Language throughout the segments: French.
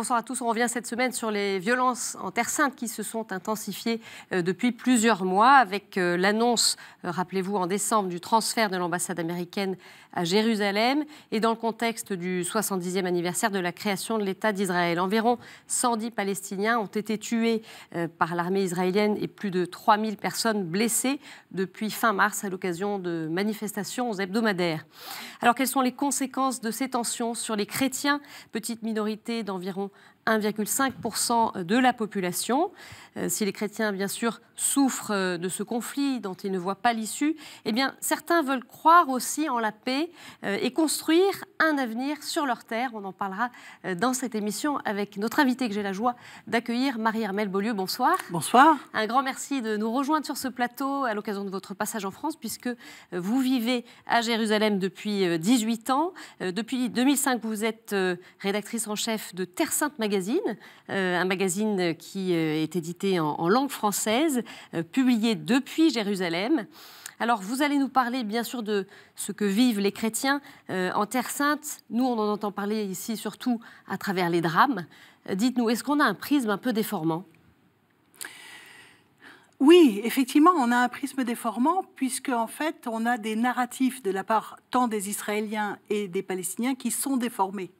Bonsoir à tous. On revient cette semaine sur les violences en Terre Sainte qui se sont intensifiées euh, depuis plusieurs mois avec euh, l'annonce, euh, rappelez-vous, en décembre du transfert de l'ambassade américaine à Jérusalem et dans le contexte du 70e anniversaire de la création de l'État d'Israël. Environ 110 Palestiniens ont été tués par l'armée israélienne et plus de 3000 personnes blessées depuis fin mars à l'occasion de manifestations hebdomadaires. Alors quelles sont les conséquences de ces tensions sur les chrétiens, petite minorité d'environ 1,5% de la population. Euh, si les chrétiens, bien sûr, souffrent euh, de ce conflit dont ils ne voient pas l'issue, eh bien, certains veulent croire aussi en la paix euh, et construire un avenir sur leur terre. On en parlera euh, dans cette émission avec notre invitée que j'ai la joie d'accueillir, marie hermel Beaulieu. Bonsoir. Bonsoir. Un grand merci de nous rejoindre sur ce plateau à l'occasion de votre passage en France, puisque euh, vous vivez à Jérusalem depuis 18 euh, ans. Depuis 2005, vous êtes rédactrice en chef de Terre Sainte Magazine, un magazine qui est édité en langue française, publié depuis Jérusalem. Alors vous allez nous parler bien sûr de ce que vivent les chrétiens euh, en Terre Sainte. Nous, on en entend parler ici surtout à travers les drames. Euh, dites-nous, est-ce qu'on a un prisme un peu déformant oui, effectivement, on a un prisme déformant puisque en fait, on a des narratifs de la part tant des Israéliens et des Palestiniens qui sont déformés.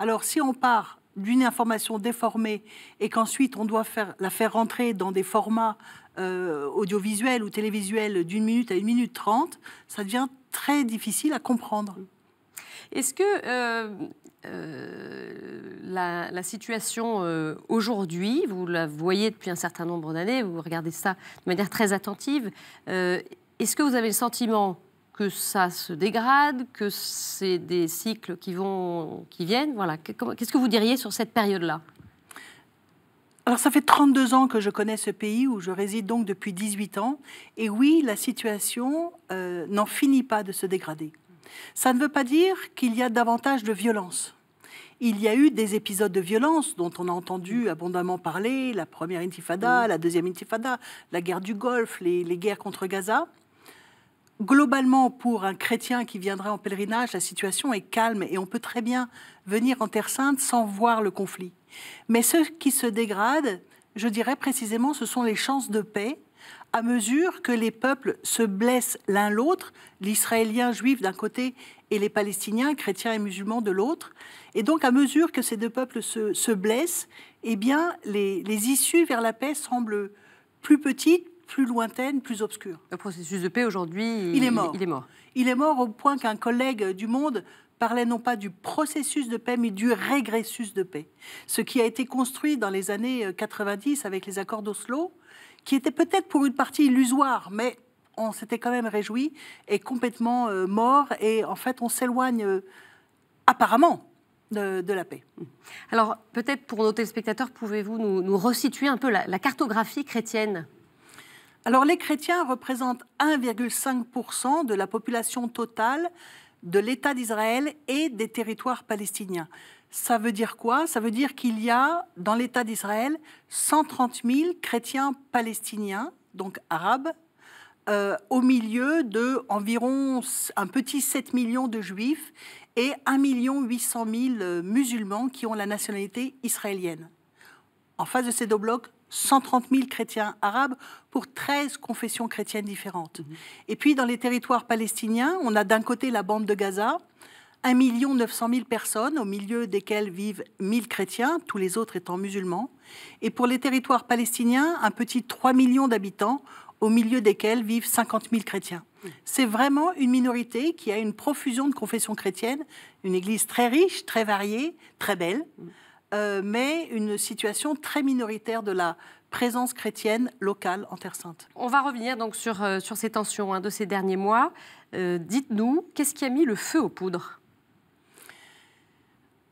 Alors, si on part d'une information déformée et qu'ensuite on doit la faire rentrer dans des formats euh, audiovisuel ou télévisuel d'une minute à une minute trente, ça devient très difficile à comprendre. Est-ce que euh, euh, la, situation aujourd'hui, vous la voyez depuis un certain nombre d'années, vous regardez ça de manière très attentive, est-ce que vous avez le sentiment que ça se dégrade, que c'est des cycles qui vont, qui viennent Voilà, qu'est-ce que vous diriez sur cette période-là alors ça fait 32 ans que je connais ce pays où je réside donc depuis 18 ans. Et oui, la situation euh, n'en finit pas de se dégrader. Ça ne veut pas dire qu'il y a davantage de violence. Il y a eu des épisodes de violence dont on a entendu abondamment parler, la première intifada, la deuxième intifada, la guerre du Golfe, les guerres contre Gaza. Globalement, pour un chrétien qui viendrait en pèlerinage, la situation est calme et on peut très bien venir en Terre sainte sans voir le conflit. Mais ce qui se dégrade, je dirais précisément, ce sont les chances de paix à mesure que les peuples se blessent l'un l'autre, l'Israélien juif d'un côté et les Palestiniens, chrétiens et musulmans de l'autre. Et donc, à mesure que ces deux peuples se, blessent, eh bien, les, issues vers la paix semblent plus petites, plus lointaines, plus obscures. Le processus de paix aujourd'hui, Il est mort. Il est mort au point qu'un collègue du Monde parlait non pas du processus de paix, mais du régressus de paix. Ce qui a été construit dans les années 90 euh, avec les accords d'Oslo, qui était peut-être pour une partie illusoire, mais on s'était quand même réjoui, est complètement euh, mort. Et en fait, on s'éloigne euh, apparemment de, la paix. Alors, peut-être pour nos téléspectateurs, pouvez-vous nous, resituer un peu la cartographie chrétienne alors les chrétiens représentent 1,5% de la population totale, de l'État d'Israël et des territoires palestiniens. Ça veut dire quoi Ça veut dire qu'il y a dans l'État d'Israël 130 000 chrétiens palestiniens, donc arabes, euh, au milieu de environ un petit 7 millions de juifs et 1 800 000 musulmans qui ont la nationalité israélienne. En face de ces deux blocs, 130 000 chrétiens arabes pour 13 confessions chrétiennes différentes. Mhm. Et puis dans les territoires palestiniens, on a d'un côté la bande de Gaza, 1 900 000 personnes, au milieu desquelles vivent 000 chrétiens, tous les autres étant musulmans. Et pour les territoires palestiniens, un petit 3 millions d'habitants, au milieu desquels vivent 50 000 chrétiens. C'est vraiment une minorité qui a une profusion de confessions chrétiennes, une église très riche, très variée, très belle. Euh, mais une situation très minoritaire de la présence chrétienne locale en Terre Sainte. On va revenir donc sur, euh, ces tensions hein, de ces derniers mois. Euh, dites-nous, qu'est-ce qui a mis le feu aux poudres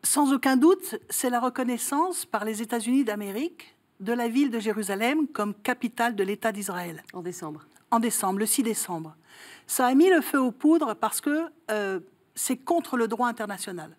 Sans aucun doute, c'est la reconnaissance par les États-Unis d'Amérique de la ville de Jérusalem comme capitale de l'État d'Israël. En décembre. En décembre, le 6 décembre. Ça a mis le feu aux poudres parce que c'est contre le droit international.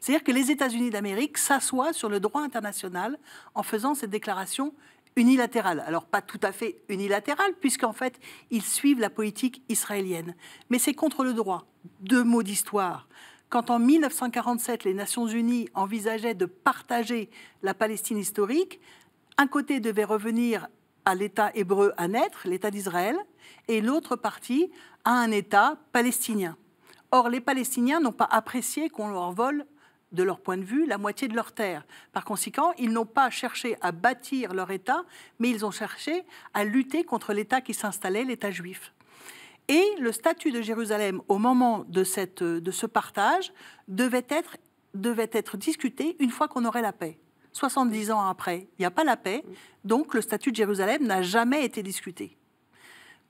C'est-à-dire que les États-Unis d'Amérique s'assoient sur le droit international en faisant cette déclaration unilatérale. Alors pas tout à fait unilatérale, puisqu'en fait, ils suivent la politique israélienne. Mais c'est contre le droit. Deux mots d'histoire. Quand en 1947, les Nations Unies envisageaient de partager la Palestine historique, un côté devait revenir à l'État hébreu à naître, l'État d'Israël, et l'autre partie à un État palestinien. Or, les Palestiniens n'ont pas apprécié qu'on leur vole de leur point de vue, la moitié de leur terre. Par conséquent, ils n'ont pas cherché à bâtir leur État, mais ils ont cherché à lutter contre l'État qui s'installait, l'État juif. Et le statut de Jérusalem, au moment de, cette, de ce partage, devait être, devait être discuté une fois qu'on aurait la paix. 70 ans après, il n'y a pas la paix, donc le statut de Jérusalem n'a jamais été discuté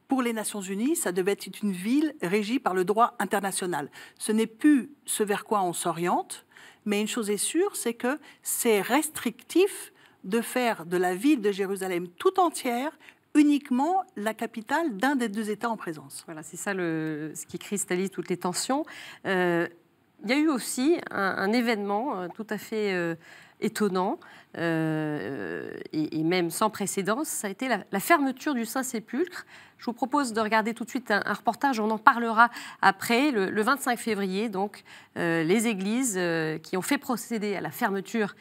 pour les Nations Unies, ça devait être une ville régie par le droit international. Ce n'est plus ce vers quoi on s'oriente. Mais une chose est sûre, c'est que c'est restrictif de faire de la ville de Jérusalem tout entière uniquement la capitale d'un des deux États en présence. Voilà, c'est ça le, ce qui cristallise toutes les tensions. Euh, il y a eu aussi un, événement euh, tout à fait... Euh, étonnant euh, et, même sans précédent, ça a été la, fermeture du Saint-Sépulcre. Je vous propose de regarder tout de suite un, reportage, on en parlera après, le, 25 février, donc euh, les églises euh, qui ont fait procéder à la fermeture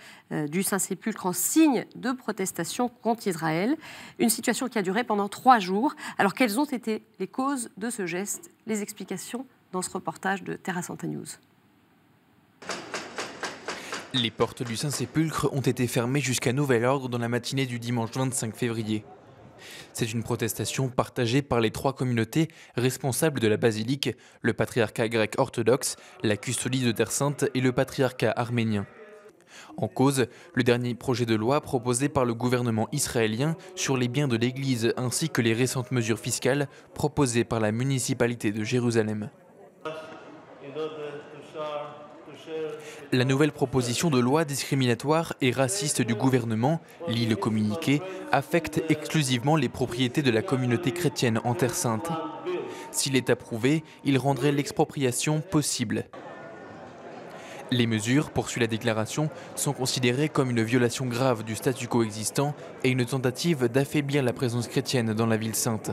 du Saint-Sépulcre en signe de protestation contre Israël, une situation qui a duré pendant trois jours. Alors quelles ont été les causes de ce geste Les explications dans ce reportage de Terra Santa News. Les portes du Saint-Sépulcre ont été fermées jusqu'à nouvel ordre dans la matinée du dimanche 25 février. C'est une protestation partagée par les trois communautés responsables de la basilique, le patriarcat grec orthodoxe, la custodie de Terre Sainte et le patriarcat arménien. En cause, le dernier projet de loi proposé par le gouvernement israélien sur les biens de l'Église ainsi que les récentes mesures fiscales proposées par la municipalité de Jérusalem. La nouvelle proposition de loi discriminatoire et raciste du gouvernement, lit le communiqué, affecte exclusivement les propriétés de la communauté chrétienne en Terre Sainte. S'il est approuvé, il rendrait l'expropriation possible. Les mesures, poursuit la déclaration, sont considérées comme une violation grave du statu quo existant et une tentative d'affaiblir la présence chrétienne dans la ville sainte.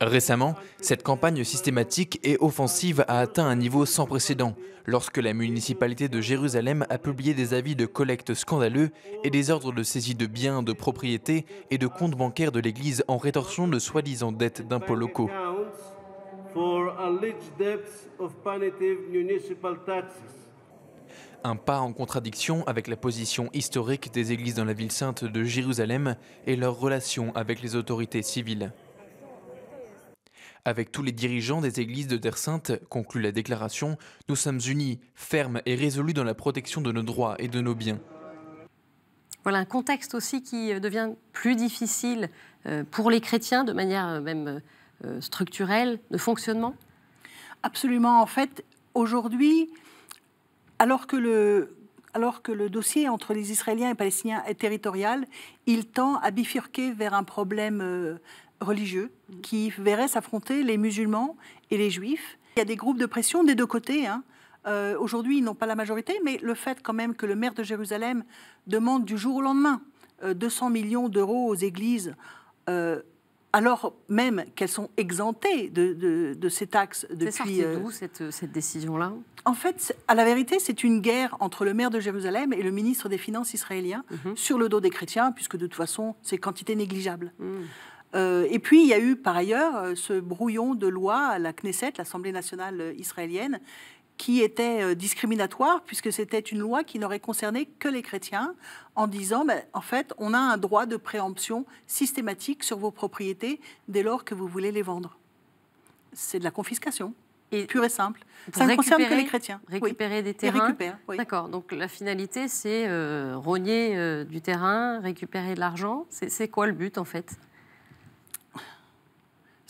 Récemment, cette campagne systématique et offensive a atteint un niveau sans précédent lorsque la municipalité de Jérusalem a publié des avis de collecte scandaleux et des ordres de saisie de biens, de propriétés et de comptes bancaires de l'Église en rétorsion de soi-disant dettes d'impôts locaux. Un pas en contradiction avec la position historique des églises dans la ville sainte de Jérusalem et leurs relations avec les autorités civiles. Avec tous les dirigeants des églises de Terre Sainte, conclut la déclaration, nous sommes unis, fermes et résolus dans la protection de nos droits et de nos biens. Voilà un contexte aussi qui euh, devient plus difficile euh, pour les chrétiens, de manière euh, même structurelle, de fonctionnement Absolument. En fait, aujourd'hui, alors que le, alors que le dossier entre les Israéliens et Palestiniens est territorial, il tend à bifurquer vers un problème religieux mm. qui verraient s'affronter les musulmans et les juifs. Il y a des groupes de pression des deux côtés. Hein. Euh, aujourd'hui, ils n'ont pas la majorité, mais le fait quand même que le maire de Jérusalem demande du jour au lendemain 200 euh, millions d'euros aux églises, euh, alors même qu'elles sont exemptées de, de, de ces taxes depuis... C'est d'où cette, cette décision-là En fait, à la vérité, c'est une guerre entre le maire de Jérusalem et le ministre des Finances israélien mhm. sur le dos des chrétiens, puisque de toute façon, c'est quantité négligeable. Mm. Euh, et puis, il y a eu par ailleurs euh, ce brouillon de loi à la Knesset, l'Assemblée nationale euh, israélienne, qui était discriminatoire puisque c'était une loi qui n'aurait concerné que les chrétiens en disant ben, en fait on a un droit de préemption systématique sur vos propriétés dès lors que vous voulez les vendre. C'est de la confiscation. Et pure et simple. Ça ne concerne que les chrétiens. Récupérer des terrains. Oui. D'accord. Donc la finalité, c'est rogner du terrain, récupérer de l'argent. C'est quoi le but en fait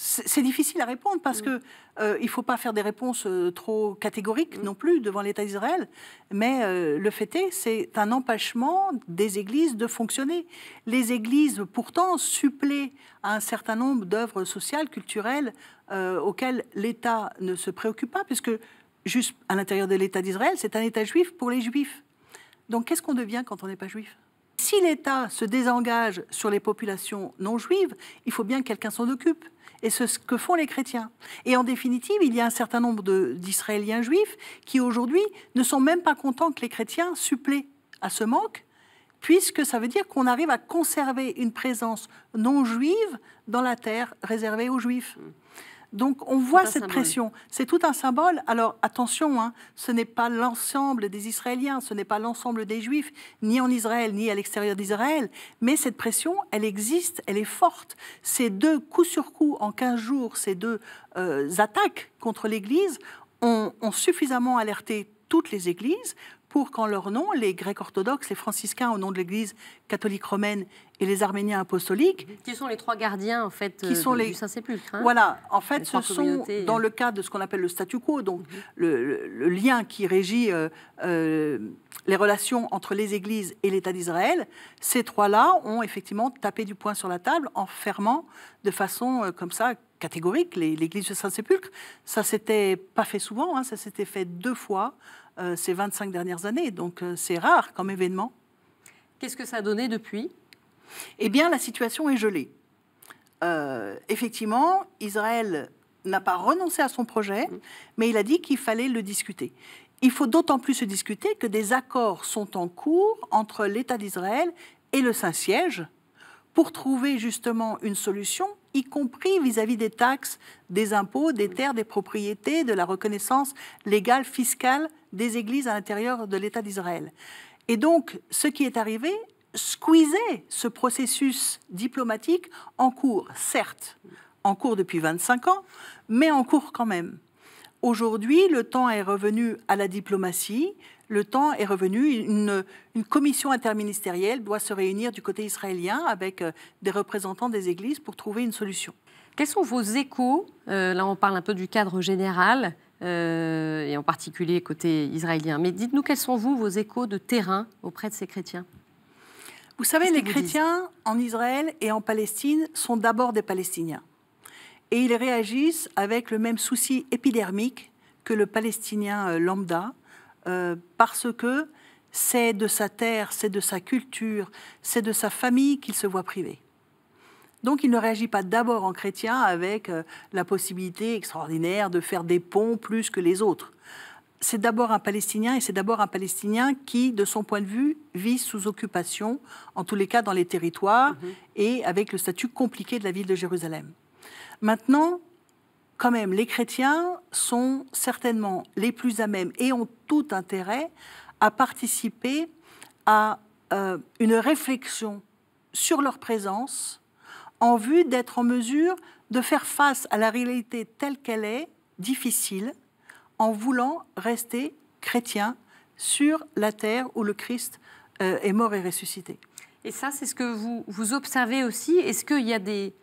c'est difficile à répondre parce qu'il mm. que euh, il ne faut pas faire des réponses euh, trop catégoriques mm. non plus devant l'État d'Israël. Mais euh, le fait est, c'est un empêchement des églises de fonctionner. Les églises, pourtant, suppléent à un certain nombre d'œuvres sociales, culturelles, auxquelles l'État ne se préoccupe pas, puisque juste à l'intérieur de l'État d'Israël, c'est un État juif pour les juifs. Donc qu'est-ce qu'on devient quand on n'est pas juif Si l'État se désengage sur les populations non juives, il faut bien que quelqu'un s'en occupe. Et ce que font les chrétiens. Et en définitive, il y a un certain nombre d'Israéliens juifs qui aujourd'hui ne sont même pas contents que les chrétiens suppléent à ce manque, puisque ça veut dire qu'on arrive à conserver une présence non juive dans la terre réservée aux juifs. Donc on voit cette pression. C'est tout un symbole. Alors attention, hein, ce n'est pas l'ensemble des Israéliens, ce n'est pas l'ensemble des Juifs, ni en Israël, ni à l'extérieur d'Israël. Mais cette pression, elle existe, elle est forte. Ces deux coups sur coup en 15 jours, ces deux euh, attaques contre l'Église ont suffisamment alerté toutes les églises pour qu'en leur nom, les Grecs orthodoxes, les franciscains au nom de l'Église catholique romaine et les Arméniens apostoliques... Qui sont les trois gardiens, en fait, euh, les... du Saint-Sépulcre. Hein. voilà, en fait, ce sont, euh. dans le cadre de ce qu'on appelle le statu quo, donc le, lien qui régit euh, les relations entre les Églises et l'État d'Israël, ces trois-là ont effectivement tapé du poing sur la table en fermant de façon comme ça catégorique, l'église de Saint-Sépulcre. Ça s'était pas fait souvent, hein, ça s'était fait deux fois euh, ces 25 dernières années, donc euh, c'est rare comme événement. Qu'est-ce que ça a donné depuis Eh bien, la situation est gelée. Euh, effectivement, Israël n'a pas renoncé à son projet, mm. mais il a dit qu'il fallait le discuter. Il faut d'autant plus se discuter que des accords sont en cours entre l'État d'Israël et le Saint-Siège, pour trouver justement une solution, y compris vis-à-vis des taxes, des impôts, des terres, des propriétés, de la reconnaissance légale, fiscale des églises à l'intérieur de l'État d'Israël. Et donc, ce qui est arrivé squeezez ce processus diplomatique en cours, certes, en cours depuis 25 ans, mais en cours quand même. Aujourd'hui, le temps est revenu à la diplomatie, le temps est revenu, une, commission interministérielle doit se réunir du côté israélien avec euh, des représentants des églises pour trouver une solution. Quels sont vos échos euh, Là, on parle un peu du cadre général, euh, et en particulier côté israélien. Mais dites-nous quels sont, vous, vos échos de terrain auprès de ces chrétiens Vous savez, les chrétiens en Israël et en Palestine sont d'abord des Palestiniens et ils réagissent avec le même souci épidermique que le Palestinien euh, lambda, euh, parce que c'est de sa terre, c'est de sa culture, c'est de sa famille qu'il se voit privé. Donc il ne réagit pas d'abord en chrétien avec euh, la possibilité extraordinaire de faire des ponts plus que les autres. C'est d'abord un Palestinien et c'est d'abord un Palestinien qui, de son point de vue, vit sous occupation, en tous les cas dans les territoires mhm. et avec le statut compliqué de la ville de Jérusalem. Maintenant, quand même, les chrétiens sont certainement les plus à même et ont tout intérêt à participer à euh, une réflexion sur leur présence en vue d'être en mesure de faire face à la réalité telle qu'elle est, difficile, en voulant rester chrétien sur la terre où le Christ euh, est mort et ressuscité. Et ça, c'est ce que vous, vous observez aussi. Est-ce qu'il y a des,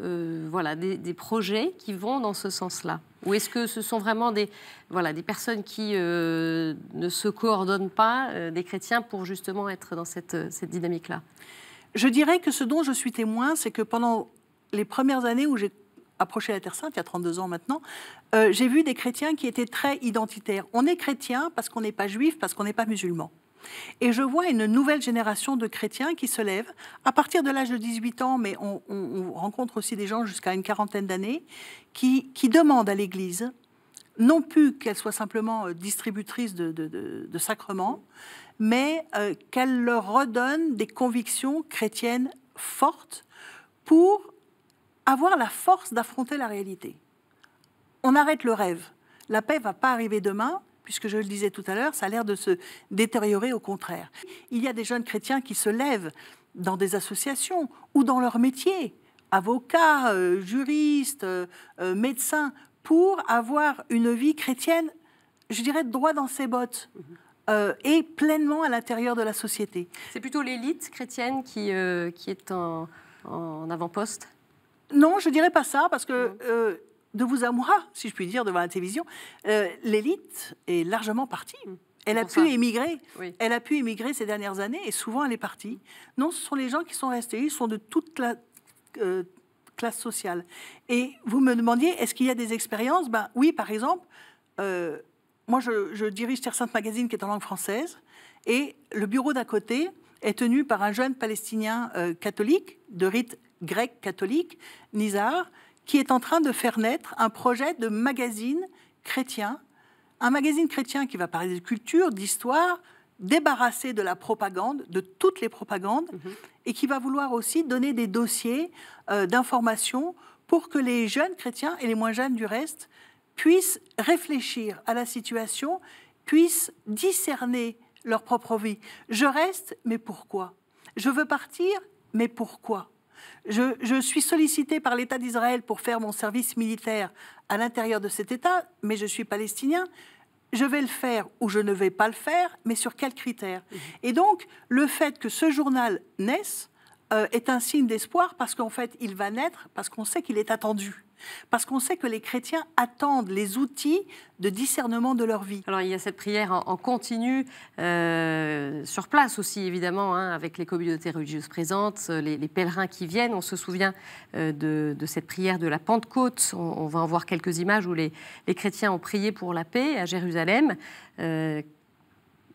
euh, voilà, des, projets qui vont dans ce sens-là Ou est-ce que ce sont vraiment des, voilà, des personnes qui euh, ne se coordonnent pas, euh, des chrétiens, pour justement être dans cette, cette dynamique-là Je dirais que ce dont je suis témoin, c'est que pendant les premières années où j'ai approché la Terre Sainte, il y a 32 ans maintenant, j'ai vu des chrétiens qui étaient très identitaires. On est chrétien parce qu'on n'est pas juif, parce qu'on n'est pas musulman. Et je vois une nouvelle génération de chrétiens qui se lèvent à partir de l'âge de 18 ans, mais on, rencontre aussi des gens jusqu'à une quarantaine d'années, qui, demandent à l'Église, non plus qu'elle soit simplement euh, distributrice de, sacrements, mais euh, qu'elle leur redonne des convictions chrétiennes fortes pour avoir la force d'affronter la réalité. On arrête le rêve. La paix va pas arriver demain, puisque je le disais tout à l'heure, ça a l'air de se détériorer au contraire. Il y a des jeunes chrétiens qui se lèvent dans des associations ou dans leur métier, avocats, euh, juristes, euh, euh, médecins, pour avoir une vie chrétienne, je dirais, droit dans ses bottes. et pleinement à l'intérieur de la société. C'est plutôt l'élite chrétienne qui, qui est en, avant-poste Non, je ne dirais pas ça, parce que de vous à moi, si je puis dire, devant la télévision, euh, l'élite est largement partie. Mm. Elle a pu émigrer. Elle a pu émigrer ces dernières années et souvent elle est partie. Non, ce sont les gens qui sont restés. Ils sont de toute la euh, classe sociale. Et vous me demandiez, est-ce qu'il y a des expériences ben, Oui, par exemple, euh, moi je, je, dirige Terre Sainte Magazine qui est en langue française et le bureau d'à côté est tenu par un jeune palestinien catholique de rite grec catholique, Nizar, qui est en train de faire naître un projet de magazine chrétien, un magazine chrétien qui va parler de culture, d'histoire, débarrassé de la propagande, de toutes les propagandes, mhm. et qui va vouloir aussi donner des dossiers euh, d'information pour que les jeunes chrétiens et les moins jeunes du reste puissent réfléchir à la situation, puissent discerner leur propre vie. Je reste, mais pourquoi Je veux partir, mais pourquoi je, suis sollicité par l'État d'Israël pour faire mon service militaire à l'intérieur de cet État, mais je suis palestinien je vais le faire ou je ne vais pas le faire, mais sur quels critères mhm. Et donc, le fait que ce journal naisse euh, est un signe d'espoir parce qu'en fait, il va naître parce qu'on sait qu'il est attendu parce qu'on sait que les chrétiens attendent les outils de discernement de leur vie. Alors il y a cette prière en, continu, euh, sur place aussi évidemment, hein, avec les communautés religieuses présentes, les, pèlerins qui viennent. On se souvient euh, de, cette prière de la Pentecôte. On, va en voir quelques images où les, chrétiens ont prié pour la paix à Jérusalem. Euh,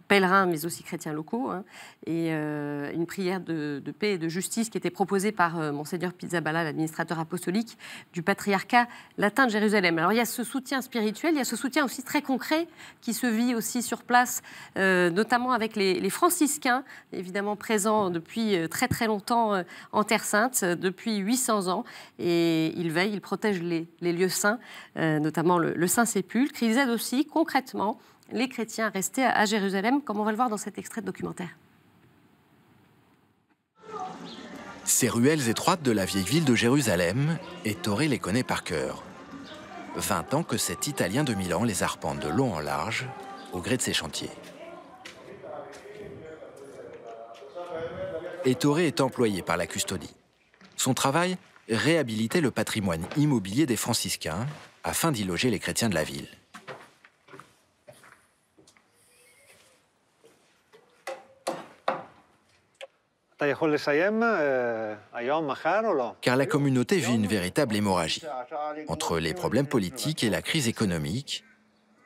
pèlerins, mais aussi chrétiens locaux, hein, et euh, une prière de, paix et de justice qui était proposée par euh, monseigneur Pizzaballa, l'administrateur apostolique du patriarcat latin de Jérusalem. Alors il y a ce soutien spirituel, il y a ce soutien aussi très concret qui se vit aussi sur place, euh, notamment avec les, franciscains, évidemment présents depuis très très longtemps en Terre Sainte, depuis 800 ans, et ils veillent, ils protègent les, lieux saints, notamment le, le Saint-Sépulcre, ils aident aussi concrètement les chrétiens restés à Jérusalem, comme on va le voir dans cet extrait de documentaire. Ces ruelles étroites de la vieille ville de Jérusalem, et les connaît par cœur. 20 ans que cet Italien de Milan les arpente de long en large, au gré de ses chantiers. Ettore est employé par la custodie. Son travail, réhabiliter le patrimoine immobilier des franciscains afin d'y loger les chrétiens de la ville. car la communauté vit une véritable hémorragie. Entre les problèmes politiques et la crise économique,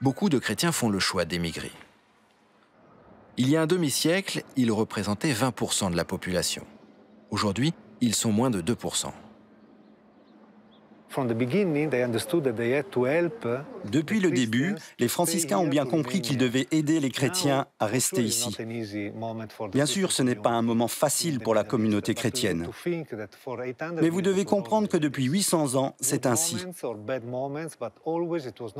beaucoup de chrétiens font le choix d'émigrer. Il y a un demi-siècle, ils représentaient 20% de la population. Aujourd'hui, ils sont moins de 2%. Depuis le début, les franciscains ont bien compris qu'ils devaient aider les chrétiens à rester ici. Bien sûr, ce n'est pas un moment facile pour la communauté chrétienne. Mais vous devez comprendre que depuis 800 ans, c'est ainsi.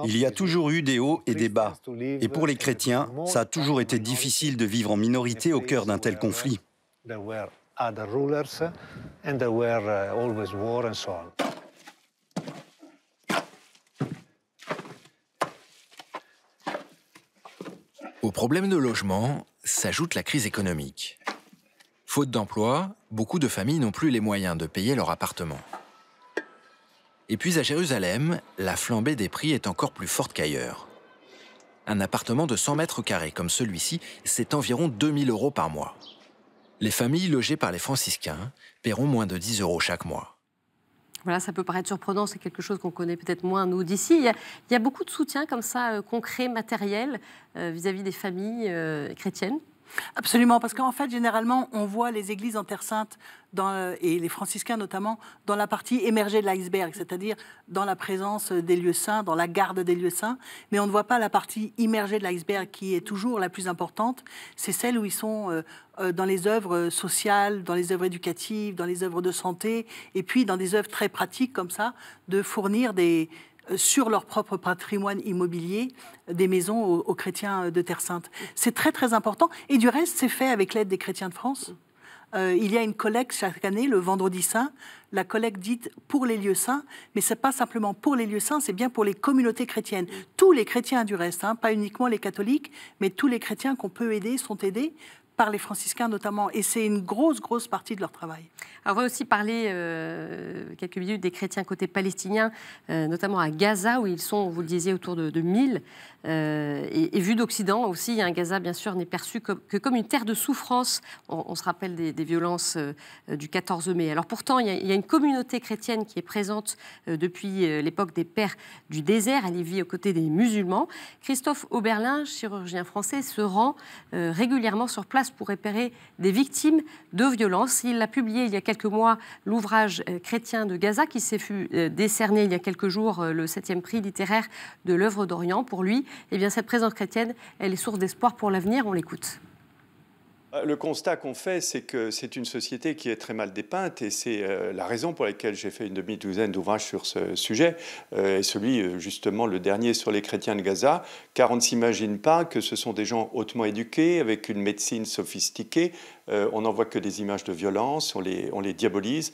Il y a toujours eu des hauts et des bas. Et pour les chrétiens, ça a toujours été difficile de vivre en minorité au cœur d'un tel conflit. Au problème de logement s'ajoute la crise économique. Faute d'emploi, beaucoup de familles n'ont plus les moyens de payer leur appartement. Et puis à Jérusalem, la flambée des prix est encore plus forte qu'ailleurs. Un appartement de 100 mètres carrés comme celui-ci, c'est environ 2000 euros par mois. Les familles logées par les franciscains paieront moins de 10 euros chaque mois. Voilà, ça peut paraître surprenant, c'est quelque chose qu'on connaît peut-être moins, nous, d'ici. Il, y a beaucoup de soutien comme ça, euh, concret, matériel, vis à -vis des familles euh, chrétiennes Absolument, parce qu'en fait, généralement, on voit les églises en Terre Sainte euh, et les franciscains notamment dans la partie émergée de l'iceberg, c'est-à-dire dans la présence des lieux saints, dans la garde des lieux saints, mais on ne voit pas la partie immergée de l'iceberg qui est toujours la plus importante, c'est celle où ils sont euh, euh, dans les œuvres sociales, dans les œuvres éducatives, dans les œuvres de santé, et puis dans des œuvres très pratiques comme ça, de fournir des, sur leur propre patrimoine immobilier des maisons aux, chrétiens de Terre Sainte. C'est très très important. Et du reste, c'est fait avec l'aide des chrétiens de France. Euh, il y a une collecte chaque année, le vendredi saint, la collecte dite pour les lieux saints, mais ce n'est pas simplement pour les lieux saints, c'est bien pour les communautés chrétiennes. Tous les chrétiens du reste, hein, pas uniquement les catholiques, mais tous les chrétiens qu'on peut aider sont aidés par les franciscains notamment, et c'est une grosse, grosse partie de leur travail. on va aussi parler euh, quelques minutes des chrétiens côté palestinien, euh, notamment à Gaza, où ils sont, vous le disiez, autour de, de 1000. Euh, et, vu d'Occident aussi, hein, Gaza, bien sûr, n'est perçu que, comme une terre de souffrance. On, se rappelle des, violences du 14 mai. Alors pourtant, il y, a, une communauté chrétienne qui est présente depuis l'époque des Pères du désert. Elle y vit aux côtés des musulmans. Christophe Oberlin, chirurgien français, se rend régulièrement sur place pour repérer des victimes de violences. Il a publié il y a quelques mois l'ouvrage euh, Chrétien de Gaza qui s'est euh, décerné il y a quelques jours euh, le 7e prix littéraire de l'œuvre d'Orient. Pour lui, eh bien, cette présence chrétienne, est source d'espoir pour l'avenir. On l'écoute. Euh, le constat qu'on fait, c'est que c'est une société qui est très mal dépeinte et c'est euh, la raison pour laquelle j'ai fait une demi-douzaine d'ouvrages sur ce sujet, et euh, celui justement le dernier sur les chrétiens de Gaza, car on ne s'imagine pas que ce sont des gens hautement éduqués, avec une médecine sophistiquée, on n'en voit que des images de violence, on les, on les diabolise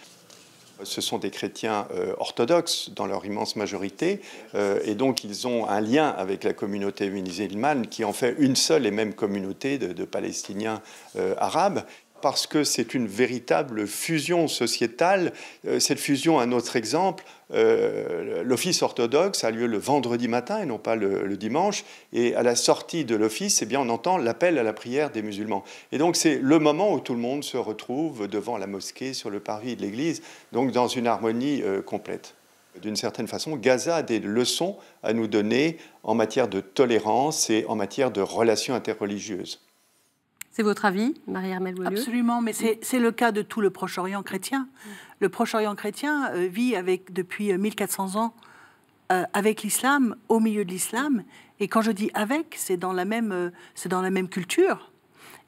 ce sont des chrétiens euh, orthodoxes dans leur immense majorité, euh, et donc ils ont un lien avec la communauté musulmane qui en fait une seule et même communauté de, Palestiniens euh, arabes parce que c'est une véritable fusion sociétale. Euh, cette fusion, un autre exemple, euh, l'office orthodoxe a lieu le vendredi matin et non pas le, dimanche. Et à la sortie de l'office, eh bien, on entend l'appel à la prière des musulmans. Et donc, c'est le moment où tout le monde se retrouve devant la mosquée, sur le parvis de l'église, donc dans une harmonie euh, complète. D'une certaine façon, Gaza a des leçons à nous donner en matière de tolérance et en matière de relations interreligieuses. C'est votre avis, Marie-Armelle Absolument, mais c'est le cas de tout le Proche-Orient chrétien. Mm. Le Proche-Orient chrétien euh, vit avec, depuis 1400 euh, ans euh, avec l'islam, au milieu de l'islam. Et quand je dis avec, c'est dans, la même, dans la même culture.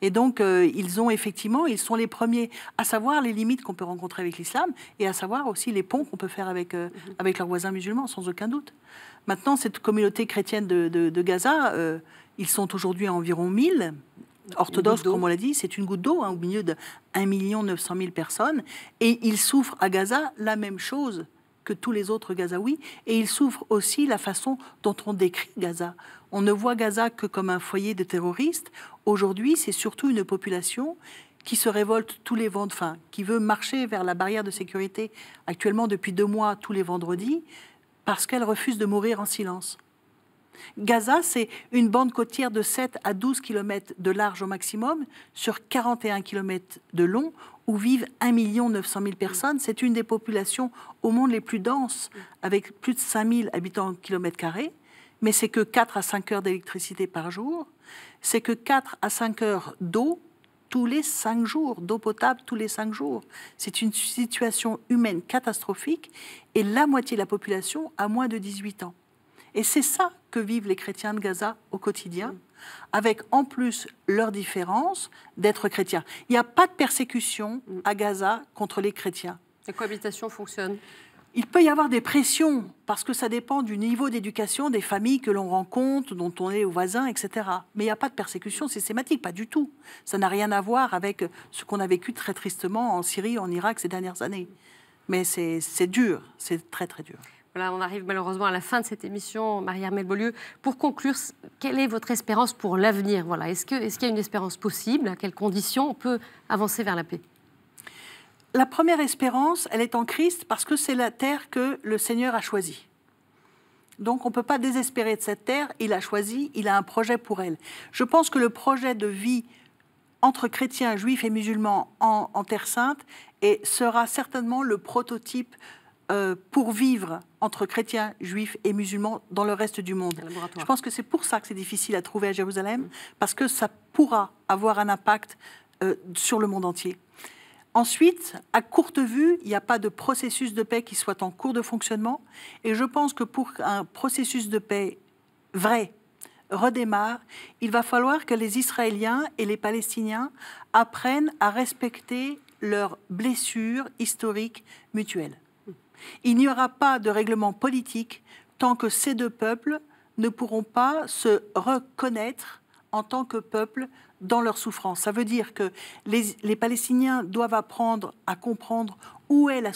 Et donc, ils ont effectivement, ils sont les premiers à savoir les limites qu'on peut rencontrer avec l'islam et à savoir aussi les ponts qu'on peut faire avec, mm-hmm. avec leurs voisins musulmans, sans aucun doute. Maintenant, cette communauté chrétienne de, Gaza, ils sont aujourd'hui à environ 1000 orthodoxe, comme on l'a dit, c'est une goutte d'eau hein, au milieu de 1 900 000 personnes. Et ils souffrent à Gaza la même chose que tous les autres Gazaouis. Et ils souffrent aussi la façon dont on décrit Gaza. On ne voit Gaza que comme un foyer de terroristes. Aujourd'hui, c'est surtout une population qui se révolte tous les vendredis, enfin, qui veut marcher vers la barrière de sécurité actuellement depuis deux mois tous les vendredis, parce qu'elle refuse de mourir en silence. Gaza, c'est une bande côtière de 7 à 12 km de large au maximum, sur 41 km de long, où vivent 1 900 000 personnes. C'est une des populations au monde les plus denses, avec plus de 5 000 habitants au kilomètre carrés. Mais c'est que 4 à 5 heures d'électricité par jour. C'est que 4 à 5 heures d'eau tous les 5 jours, d'eau potable tous les 5 jours. C'est une situation humaine catastrophique et la moitié de la population a moins de 18 ans. Et c'est ça que vivent les chrétiens de Gaza au quotidien, mm. avec en plus leur différence d'être chrétiens. Il n'y a pas de persécution mm. à Gaza contre les chrétiens. La cohabitation fonctionne il peut y avoir des pressions, parce que ça dépend du niveau d'éducation des familles que l'on rencontre, dont on est au voisin, etc. Mais il n'y a pas de persécution systématique, pas du tout. Ça n'a rien à voir avec ce qu'on a vécu très tristement en Syrie, en Irak ces dernières années. Mais c'est dur, c'est très très dur on arrive malheureusement à la fin de cette émission, Marie-Armelle Beaulieu. Pour conclure, quelle est votre espérance pour l'avenir voilà, Est-ce qu'il est y a une espérance possible À quelles conditions on peut avancer vers la paix La première espérance, elle est en Christ parce que c'est la terre que le Seigneur a choisie. Donc on ne peut pas désespérer de cette terre, il a choisi, il a un projet pour elle. Je pense que le projet de vie entre chrétiens, juifs et musulmans en, Terre sainte sera certainement le prototype euh, pour vivre entre chrétiens, juifs et musulmans dans le reste du monde. Je pense que c'est pour ça que c'est difficile à trouver à Jérusalem, parce que ça pourra avoir un impact euh, sur le monde entier. Ensuite, à courte vue, il n'y a pas de processus de paix qui soit en cours de fonctionnement. Et je pense que pour qu'un processus de paix vrai redémarre, il va falloir que les Israéliens et les Palestiniens apprennent à respecter leurs blessures historiques mutuelles. Il n'y aura pas de règlement politique tant que ces deux peuples ne pourront pas se reconnaître en tant que peuple dans leur souffrance. Ça veut dire que les, Palestiniens doivent apprendre à comprendre où est la,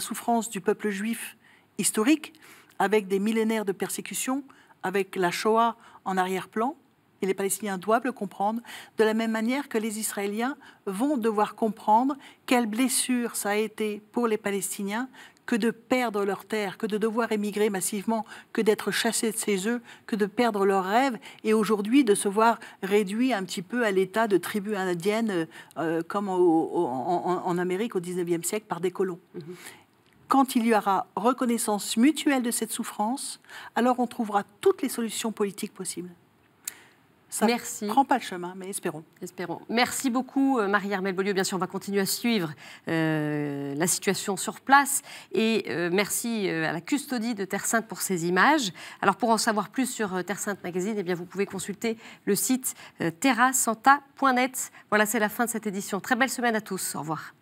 souffrance du peuple juif historique, avec des millénaires de persécution, avec la Shoah en arrière-plan, et les Palestiniens doivent le comprendre, de la même manière que les Israéliens vont devoir comprendre quelle blessure ça a été pour les Palestiniens que de perdre leurs terres, que de devoir émigrer massivement, que d'être chassé de ses œufs, que de perdre leurs rêves, et aujourd'hui de se voir réduits un petit peu à l'état de tribu indienne, euh, euh, comme en, Amérique au XIXe siècle, par des colons. Mhm. quand il y aura reconnaissance mutuelle de cette souffrance, alors on trouvera toutes les solutions politiques possibles. Ça Merci. ne prend pas le chemin, mais espérons. Espérons. Merci beaucoup, euh, Marie-Armelle Beaulieu. Bien sûr, on va continuer à suivre euh, la situation sur place. Et euh, merci à la custodie de Terre Sainte pour ces images. Alors, pour en savoir plus sur Terre Sainte Magazine, eh bien, vous pouvez consulter le site terrasanta.net. Voilà, c'est la fin de cette édition. Très belle semaine à tous. Au revoir.